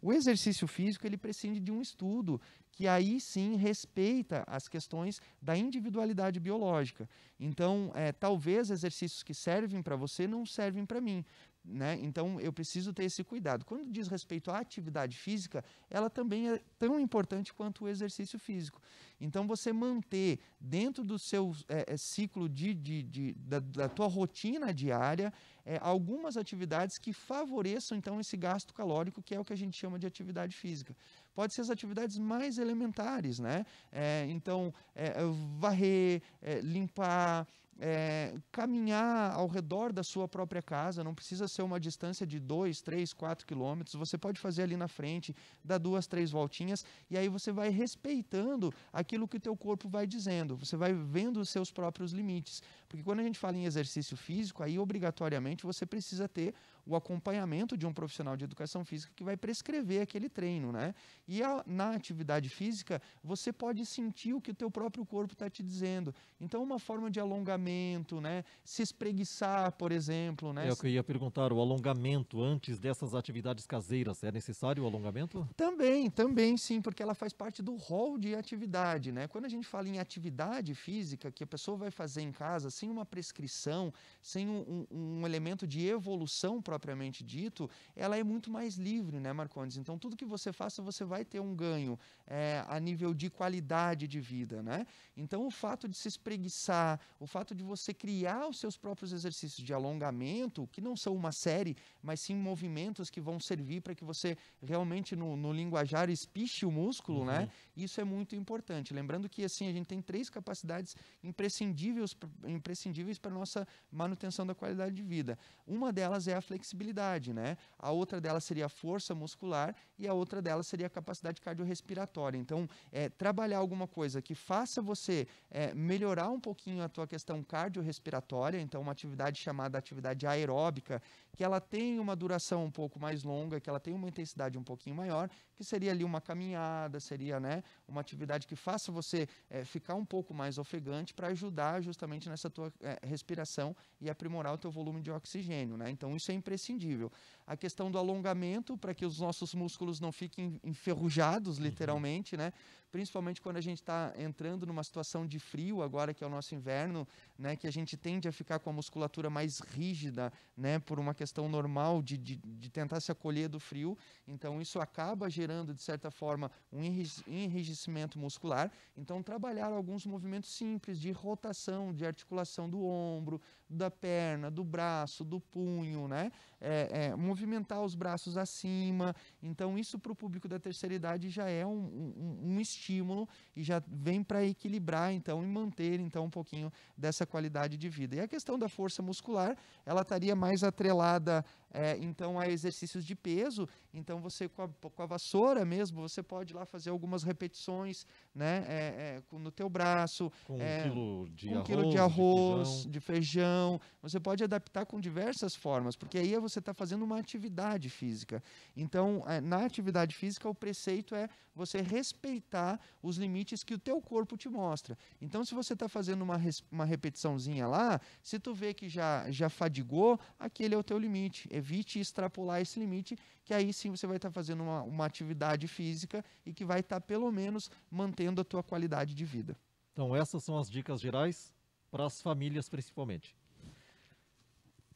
O exercício físico ele prescinde de um estudo que aí sim respeita as questões da individualidade biológica. Então, é, talvez exercícios que servem para você não servem para mim. Né? Então eu preciso ter esse cuidado. Quando diz respeito à atividade física, ela também é tão importante quanto o exercício físico. Então você manter dentro do seu é, é, ciclo de, de, de da, da, tua rotina diária é, algumas atividades que favoreçam então esse gasto calórico que é o que a gente chama de atividade física. Pode ser as atividades mais elementares, né? É, então é, varrer, é, limpar, é, caminhar ao redor da sua própria casa, não precisa ser uma distância de 2, 3, 4 quilômetros, você pode fazer ali na frente, dar duas, três voltinhas, e aí você vai respeitando aquilo que o teu corpo vai dizendo, você vai vendo os seus próprios limites, porque quando a gente fala em exercício físico, aí obrigatoriamente você precisa ter o acompanhamento de um profissional de educação física que vai prescrever aquele treino, né? E a, na atividade física, você pode sentir o que o teu próprio corpo está te dizendo. Então, uma forma de alongamento, né? Se espreguiçar, por exemplo, né? É o que eu ia perguntar, o alongamento antes dessas atividades caseiras, é necessário o alongamento? Também, também sim, porque ela faz parte do rol de atividade, né? Quando a gente fala em atividade física, que a pessoa vai fazer em casa, sem uma prescrição, sem um, um, um elemento de evolução para propriamente dito, ela é muito mais livre, né, Marcondes? Então, tudo que você faça, você vai ter um ganho é, a nível de qualidade de vida, né? Então, o fato de se espreguiçar, o fato de você criar os seus próprios exercícios de alongamento, que não são uma série, mas sim movimentos que vão servir para que você realmente, no, no linguajar, espiche o músculo, né? uhum. né? Isso é muito importante. Lembrando que, assim, a gente tem três capacidades imprescindíveis, imprescindíveis para nossa manutenção da qualidade de vida. Uma delas é a flexibilidade flexibilidade, né? A outra dela seria a força muscular e a outra dela seria a capacidade cardiorrespiratória. Então, é, trabalhar alguma coisa que faça você é, melhorar um pouquinho a tua questão cardiorrespiratória, então uma atividade chamada atividade aeróbica, que ela tem uma duração um pouco mais longa, que ela tem uma intensidade um pouquinho maior, que seria ali uma caminhada, seria né, uma atividade que faça você é, ficar um pouco mais ofegante para ajudar justamente nessa tua é, respiração e aprimorar o teu volume de oxigênio. Né? Então isso é imprescindível. A questão do alongamento para que os nossos músculos não fiquem enferrujados, uhum. literalmente, uhum. né? principalmente quando a gente está entrando numa situação de frio agora que é o nosso inverno, né, que a gente tende a ficar com a musculatura mais rígida, né, por uma questão normal de, de, de tentar se acolher do frio. Então, isso acaba gerando, de certa forma, um enrijecimento muscular. Então, trabalhar alguns movimentos simples de rotação, de articulação do ombro, da perna, do braço, do punho, né? É, é, movimentar os braços acima. Então, isso para o público da terceira idade já é um, um, um estímulo e já vem para equilibrar, então, e manter, então, um pouquinho dessa qualidade de vida. E a questão da força muscular, ela estaria mais atrelada é, então, há exercícios de peso. Então, você com a, com a, vassoura mesmo, você pode lá fazer algumas repetições né, é, é, no teu braço. Com é, um quilo de um arroz, quilo de, arroz de, feijão. de, feijão. Você pode adaptar com diversas formas, porque aí você está fazendo uma atividade física. Então, é, na atividade física, o preceito é você respeitar os limites que o teu corpo te mostra. Então, se você está fazendo uma, uma repetiçãozinha lá, se tu vê que já, já fadigou, aquele é o teu limite evite extrapolar esse limite, que aí sim você vai estar tá fazendo uma, uma, atividade física e que vai estar tá, pelo menos mantendo a tua qualidade de vida. Então essas são as dicas gerais para as famílias principalmente.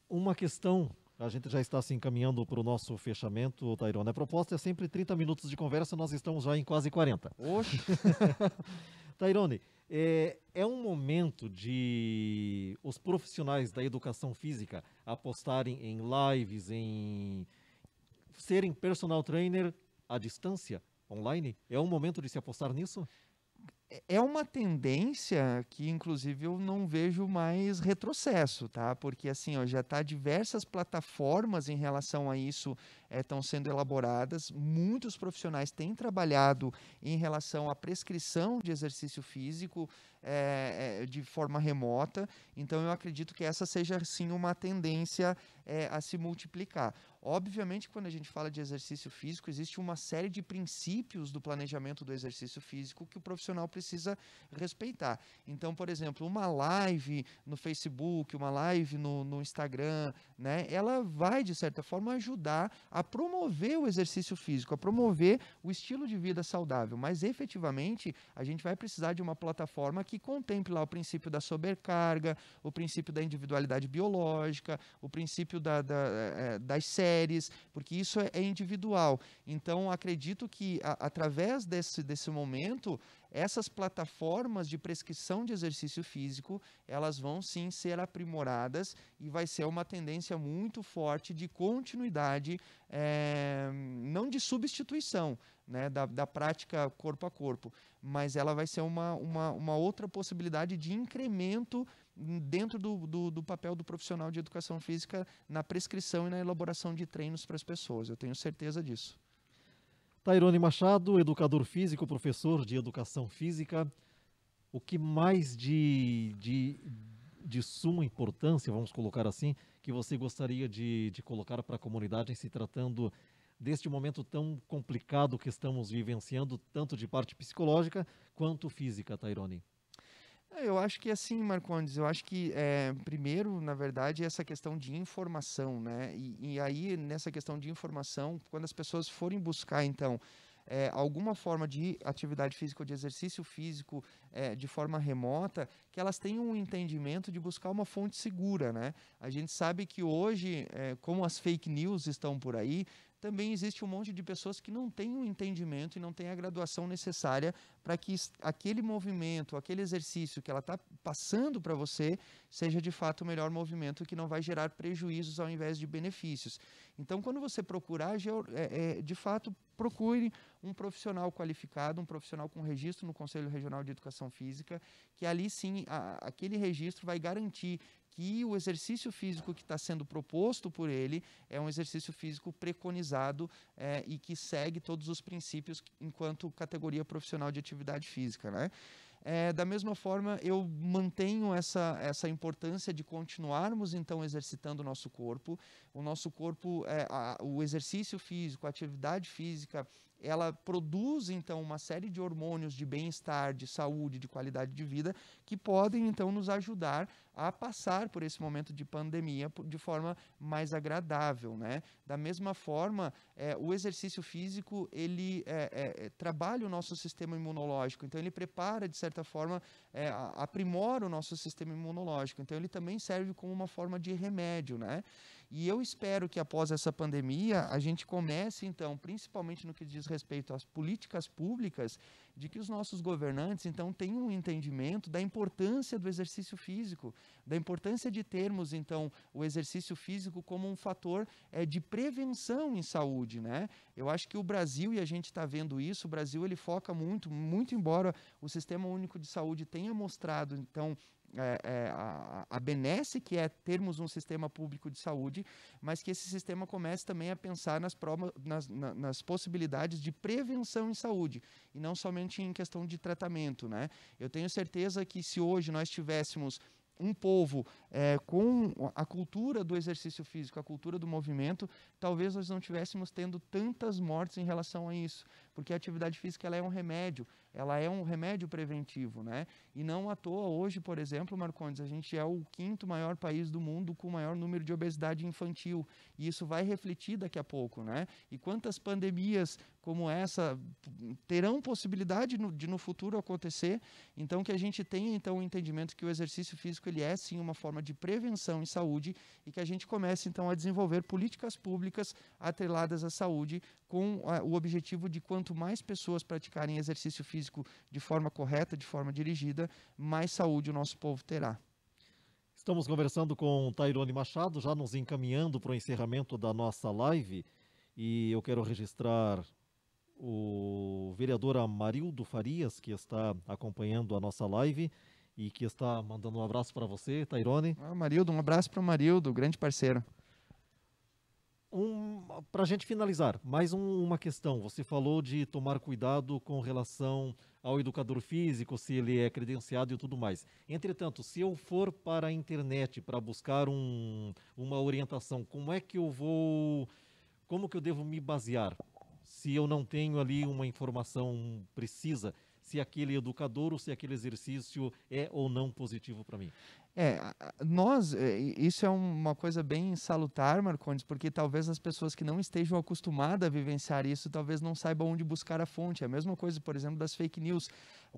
Uma questão, a gente já está se assim, encaminhando para o nosso fechamento, Tairona. A proposta é sempre 30 minutos de conversa, nós estamos já em quase 40. Oxe! Tairone, é, é um momento de os profissionais da educação física apostarem em lives, em serem personal trainer à distância, online? É um momento de se apostar nisso? é uma tendência que, inclusive, eu não vejo mais retrocesso, tá? Porque, assim, ó, já tá diversas plataformas em relação a isso estão eh, é, sendo elaboradas. Muitos profissionais têm trabalhado em relação à prescrição de exercício físico é, de forma remota. Então, eu acredito que essa seja, sim, uma tendência é, a se multiplicar. Obviamente, quando a gente fala de exercício físico, existe uma série de princípios do planejamento do exercício físico que o profissional precisa respeitar. Então, por exemplo, uma live no Facebook, uma live no, no Instagram, né, ela vai, de certa forma, ajudar a promover o exercício físico, a promover o estilo de vida saudável. Mas, efetivamente, a gente vai precisar de uma plataforma que contemple lá o princípio da sobrecarga, o princípio da individualidade biológica, o princípio da, da, eh, eh, das séries mulheres, porque isso é, é, individual. Então, acredito que a, através desse, desse momento, essas plataformas de prescrição de exercício físico, elas vão sim ser aprimoradas e vai ser uma tendência muito forte de continuidade, é, não de substituição né, da, da, prática corpo a corpo, mas ela vai ser uma, uma, uma outra possibilidade de incremento dentro do, do, do, papel do profissional de educação física na prescrição e na elaboração de treinos para as pessoas. Eu tenho certeza disso. Tairone Machado, educador físico, professor de educação física. O que mais de, de, de suma importância, vamos colocar assim, que você gostaria de, de colocar para a comunidade em se tratando deste momento tão complicado que estamos vivenciando, tanto de parte psicológica quanto física, Tairone? É, eu acho que assim, Marcondes, eu acho que é, primeiro, na verdade, essa questão de informação, né? E, e, aí, nessa questão de informação, quando as pessoas forem buscar, então, é, alguma forma de atividade física ou de exercício físico é, de forma remota, que elas tenham um entendimento de buscar uma fonte segura, né? A gente sabe que hoje, é, como as fake news estão por aí, também existe um monte de pessoas que não têm o entendimento e não têm a graduação necessária para que aquele movimento, aquele exercício que ela está passando para você, seja de fato o melhor movimento que não vai gerar prejuízos ao invés de benefícios. Então, quando você procurar, é, é, de fato, procure um profissional qualificado, um profissional com registro no Conselho Regional de Educação Física, que ali sim, a, aquele registro vai garantir que o exercício físico que está sendo proposto por ele é um exercício físico preconizado é, e que segue todos os princípios enquanto categoria profissional de atividade física, né? É, da mesma forma, eu mantenho essa, essa importância de continuarmos então exercitando o nosso corpo, o nosso corpo, é, a, o exercício físico, a atividade física, ela produz então uma série de hormônios de bem-estar, de saúde, de qualidade de vida, que podem então nos ajudar a passar por esse momento de pandemia de forma mais agradável, né? Da mesma forma, é, o exercício físico ele é, é, é trabalha o nosso sistema imunológico, então ele prepara de certa forma, é, aprimora o nosso sistema imunológico, então ele também serve como uma forma de remédio, né? E eu espero que após essa pandemia a gente comece, então, principalmente no que diz respeito às políticas públicas, de que os nossos governantes, então, tenham um entendimento da importância do exercício físico, da importância de termos, então, o exercício físico como um fator é, de prevenção em saúde, né? Eu acho que o Brasil, e a gente está vendo isso, o Brasil ele foca muito, muito embora o Sistema Único de Saúde tenha mostrado, então, é, é, a, a benesse que é termos um sistema público de saúde, mas que esse sistema comece também a pensar nas, nas, na, nas possibilidades de prevenção em saúde e não somente em questão de tratamento, né? Eu tenho certeza que se hoje nós tivéssemos um povo é, com a cultura do exercício físico, a cultura do movimento, talvez nós não tivéssemos tendo tantas mortes em relação a isso, porque a atividade física ela é um remédio, ela é um remédio preventivo, né? E não à toa hoje, por exemplo, Marcondes, a gente é o quinto maior país do mundo com o maior número de obesidade infantil, e isso vai refletir daqui a pouco, né? E quantas pandemias como essa terão possibilidade no, de no futuro acontecer? Então que a gente tenha então o um entendimento que o exercício físico ele é sim uma forma de prevenção em saúde e que a gente comece então a desenvolver políticas públicas atreladas à saúde com a, ah, o objetivo de quanto mais pessoas praticarem exercício físico de forma correta, de forma dirigida, mais saúde o nosso povo terá. Estamos conversando com Tairone Machado, já nos encaminhando para o encerramento da nossa live. E eu quero registrar o vereador Amarildo Farias, que está acompanhando a nossa live e que está mandando um abraço para você, Tairone. Ah, um abraço para o Amarildo, grande parceiro um, para a gente finalizar, mais um, uma questão. Você falou de tomar cuidado com relação ao educador físico, se ele é credenciado e tudo mais. Entretanto, se eu for para a internet para buscar um, uma orientação, como é que eu vou. Como que eu devo me basear? Se eu não tenho ali uma informação precisa, se aquele educador ou se aquele exercício é ou não positivo para mim? É, nós, é, isso é uma coisa bem salutar, Marcondes, porque talvez as pessoas que não estejam acostumadas a vivenciar isso, talvez não saibam onde buscar a fonte. É a mesma coisa, por exemplo, das fake news.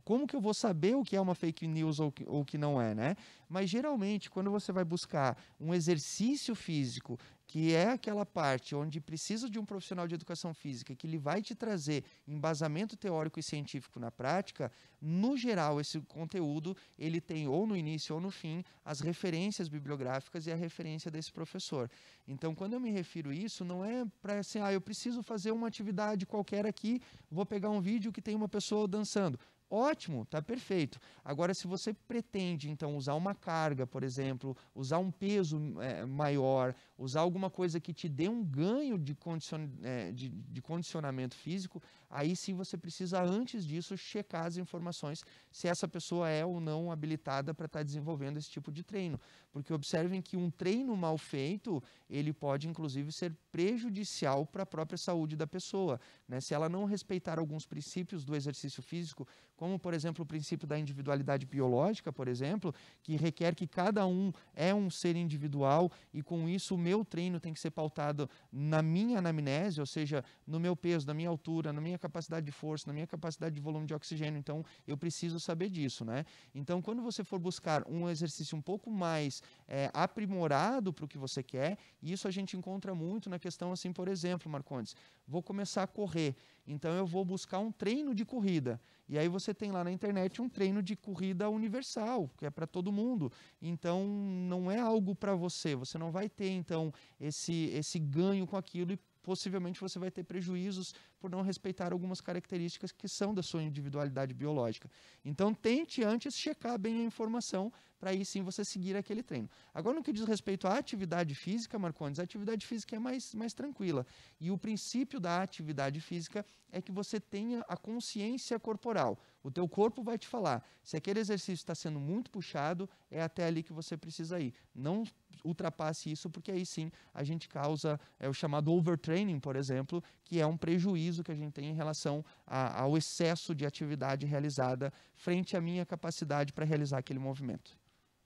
Como que eu vou saber o que é uma fake news ou o que não é, né? Mas geralmente, quando você vai buscar um exercício físico, que é aquela parte onde precisa de um profissional de educação física, que ele vai te trazer embasamento teórico e científico na prática, no geral, esse conteúdo, ele tem ou no início ou no fim as referências bibliográficas e a referência desse professor. Então, quando eu me refiro a isso, não é para assim, ah, eu preciso fazer uma atividade qualquer aqui, vou pegar um vídeo que tem uma pessoa dançando. Ótimo, está perfeito. Agora, se você pretende, então, usar uma carga, por exemplo, usar um peso é, maior, usar alguma coisa que te dê um ganho de, condicion, é, de, de, condicionamento físico, aí sim você precisa, antes disso, checar as informações se essa pessoa é ou não habilitada para estar tá desenvolvendo esse tipo de treino. Porque observem que um treino mal feito, ele pode, inclusive, ser prejudicial para a própria saúde da pessoa. Né? Se ela não respeitar alguns princípios do exercício físico, como por exemplo o princípio da individualidade biológica, por exemplo, que requer que cada um é um ser individual e com isso o meu treino tem que ser pautado na minha anamnese, ou seja, no meu peso, na minha altura, na minha capacidade de força, na minha capacidade de volume de oxigênio. Então, eu preciso saber disso, né? Então, quando você for buscar um exercício um pouco mais é, aprimorado para o que você quer, isso a gente encontra muito na questão assim, por exemplo, Marcondes, vou começar a correr. Então eu vou buscar um treino de corrida. E aí você tem lá na internet um treino de corrida universal, que é para todo mundo. Então não é algo para você, você não vai ter então esse esse ganho com aquilo e possivelmente você vai ter prejuízos por não respeitar algumas características que são da sua individualidade biológica. Então tente antes checar bem a informação para aí sim você seguir aquele treino. Agora no que diz respeito à atividade física, Marcondes, a atividade física é mais, mais tranquila. E o princípio da atividade física é que você tenha a consciência corporal. O teu corpo vai te falar. Se aquele exercício está sendo muito puxado, é até ali que você precisa ir. Não ultrapasse isso, porque aí sim a gente causa é, o chamado overtraining, por exemplo, que é um prejuízo que a gente tem em relação a, ao excesso de atividade realizada frente à minha capacidade para realizar aquele movimento.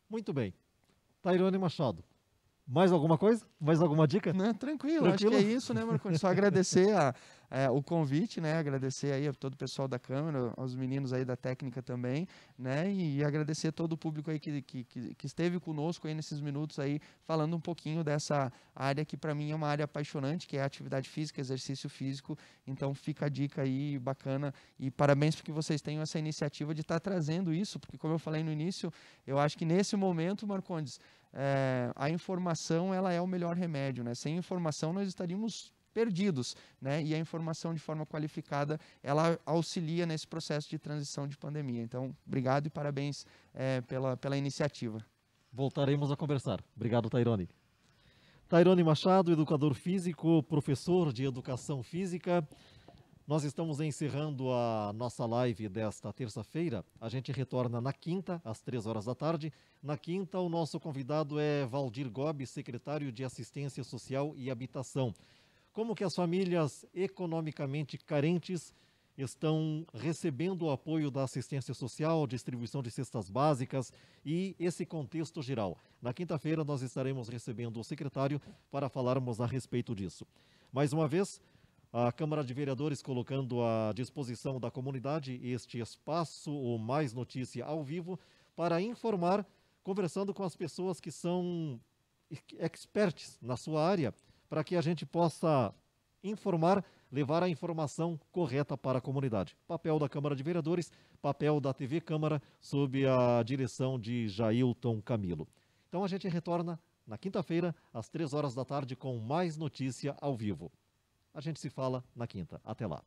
Muito bem. Tairone Machado. Mais alguma coisa? Mais alguma dica? Não, tranquilo, tranquilo, acho que é isso, né, Marconi? Só agradecer a, é, o convite, né? Agradecer aí a todo o pessoal da Câmara, aos meninos aí da técnica também, né? E, agradecer todo o público aí que, que, que esteve conosco aí nesses minutos aí, falando um pouquinho dessa área que para mim é uma área apaixonante, que é atividade física, exercício físico. Então fica a dica aí bacana e parabéns porque vocês tenham essa iniciativa de estar tá trazendo isso, porque como eu falei no início, eu acho que nesse momento, Marcondes, é, a informação ela é o melhor remédio. Né? Sem informação nós estaríamos perdidos, né? E a informação de forma qualificada ela auxilia nesse processo de transição de pandemia. Então, obrigado e parabéns é, pela, pela iniciativa. Voltaremos a conversar. Obrigado, Tairone. Tairone Machado, educador físico, professor de educação física. Nós estamos encerrando a nossa live desta terça-feira. A gente retorna na quinta, às três horas da tarde. Na quinta, o nosso convidado é Valdir Gobi, secretário de Assistência Social e Habitação. Como que as famílias economicamente carentes estão recebendo o apoio da assistência social, distribuição de cestas básicas e esse contexto geral. Na quinta-feira nós estaremos recebendo o secretário para falarmos a respeito disso. Mais uma vez, a Câmara de Vereadores colocando à disposição da comunidade este espaço, o Mais Notícia ao vivo, para informar, conversando com as pessoas que são experts na sua área, para que a gente possa informar, levar a informação correta para a comunidade. Papel da Câmara de Vereadores, papel da TV Câmara, sob a direção de Jailton Camilo. Então a gente retorna na quinta-feira, às três horas da tarde, com mais notícia ao vivo. A gente se fala na quinta. Até lá.